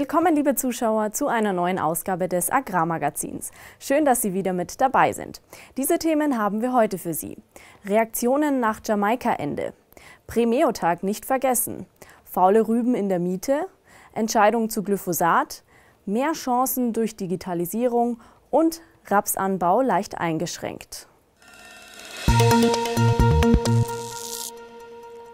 Willkommen, liebe Zuschauer, zu einer neuen Ausgabe des Agrarmagazins. Schön, dass Sie wieder mit dabei sind. Diese Themen haben wir heute für Sie. Reaktionen nach Jamaika-Ende. Premiotag nicht vergessen. Faule Rüben in der Miete. Entscheidung zu Glyphosat. Mehr Chancen durch Digitalisierung und Rapsanbau leicht eingeschränkt. Musik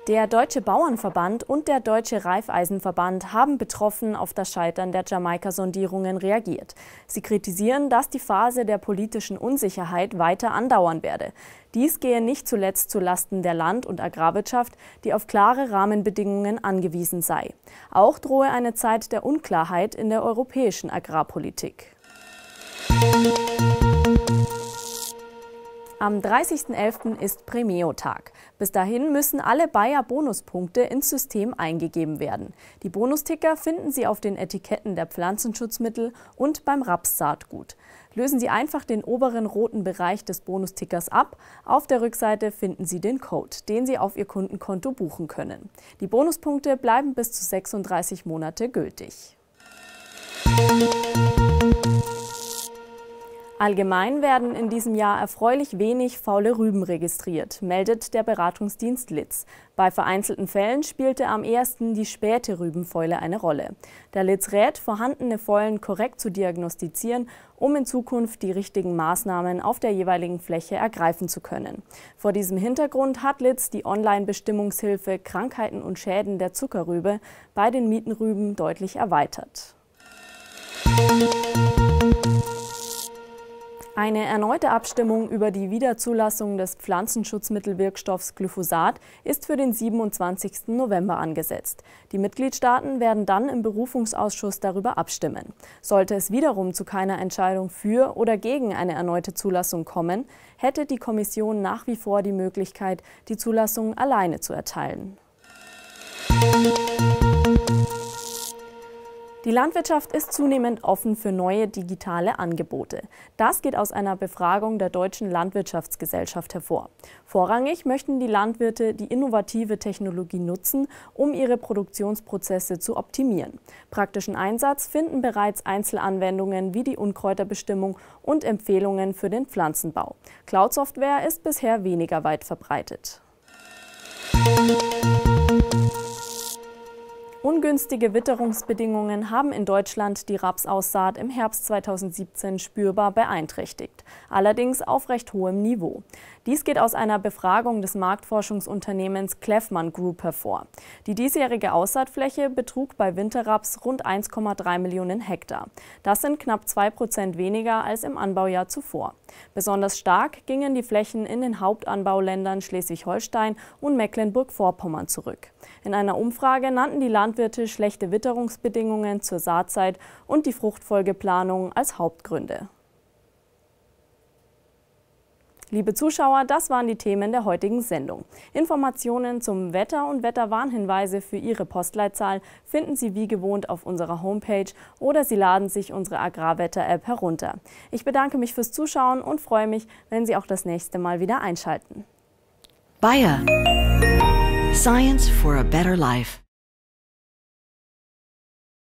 der Deutsche Bauernverband und der Deutsche Reifeisenverband haben betroffen auf das Scheitern der Jamaika-Sondierungen reagiert. Sie kritisieren, dass die Phase der politischen Unsicherheit weiter andauern werde. Dies gehe nicht zuletzt zu Lasten der Land- und Agrarwirtschaft, die auf klare Rahmenbedingungen angewiesen sei. Auch drohe eine Zeit der Unklarheit in der europäischen Agrarpolitik. Musik am 30.11. ist Premio-Tag. Bis dahin müssen alle Bayer Bonuspunkte ins System eingegeben werden. Die Bonusticker finden Sie auf den Etiketten der Pflanzenschutzmittel und beim Rapssaatgut. Lösen Sie einfach den oberen roten Bereich des Bonustickers ab. Auf der Rückseite finden Sie den Code, den Sie auf Ihr Kundenkonto buchen können. Die Bonuspunkte bleiben bis zu 36 Monate gültig. Musik Allgemein werden in diesem Jahr erfreulich wenig faule Rüben registriert, meldet der Beratungsdienst Litz. Bei vereinzelten Fällen spielte am ersten die späte Rübenfäule eine Rolle. Der Litz rät, vorhandene Fäulen korrekt zu diagnostizieren, um in Zukunft die richtigen Maßnahmen auf der jeweiligen Fläche ergreifen zu können. Vor diesem Hintergrund hat Litz die Online-Bestimmungshilfe Krankheiten und Schäden der Zuckerrübe bei den Mietenrüben deutlich erweitert. Eine erneute Abstimmung über die Wiederzulassung des Pflanzenschutzmittelwirkstoffs Glyphosat ist für den 27. November angesetzt. Die Mitgliedstaaten werden dann im Berufungsausschuss darüber abstimmen. Sollte es wiederum zu keiner Entscheidung für oder gegen eine erneute Zulassung kommen, hätte die Kommission nach wie vor die Möglichkeit, die Zulassung alleine zu erteilen. Musik die Landwirtschaft ist zunehmend offen für neue digitale Angebote. Das geht aus einer Befragung der Deutschen Landwirtschaftsgesellschaft hervor. Vorrangig möchten die Landwirte die innovative Technologie nutzen, um ihre Produktionsprozesse zu optimieren. Praktischen Einsatz finden bereits Einzelanwendungen wie die Unkräuterbestimmung und Empfehlungen für den Pflanzenbau. Cloud-Software ist bisher weniger weit verbreitet. Musik Ungünstige Witterungsbedingungen haben in Deutschland die Rapsaussaat im Herbst 2017 spürbar beeinträchtigt, allerdings auf recht hohem Niveau. Dies geht aus einer Befragung des Marktforschungsunternehmens Kleffmann Group hervor. Die diesjährige Aussaatfläche betrug bei Winterraps rund 1,3 Millionen Hektar. Das sind knapp 2 Prozent weniger als im Anbaujahr zuvor. Besonders stark gingen die Flächen in den Hauptanbauländern Schleswig-Holstein und Mecklenburg-Vorpommern zurück. In einer Umfrage nannten die Landwirte Landwirte schlechte Witterungsbedingungen zur Saatzeit und die Fruchtfolgeplanung als Hauptgründe. Liebe Zuschauer, das waren die Themen der heutigen Sendung. Informationen zum Wetter und Wetterwarnhinweise für Ihre Postleitzahl finden Sie wie gewohnt auf unserer Homepage oder Sie laden sich unsere Agrarwetter-App herunter. Ich bedanke mich fürs Zuschauen und freue mich, wenn Sie auch das nächste Mal wieder einschalten. Bayer. Science for a better life.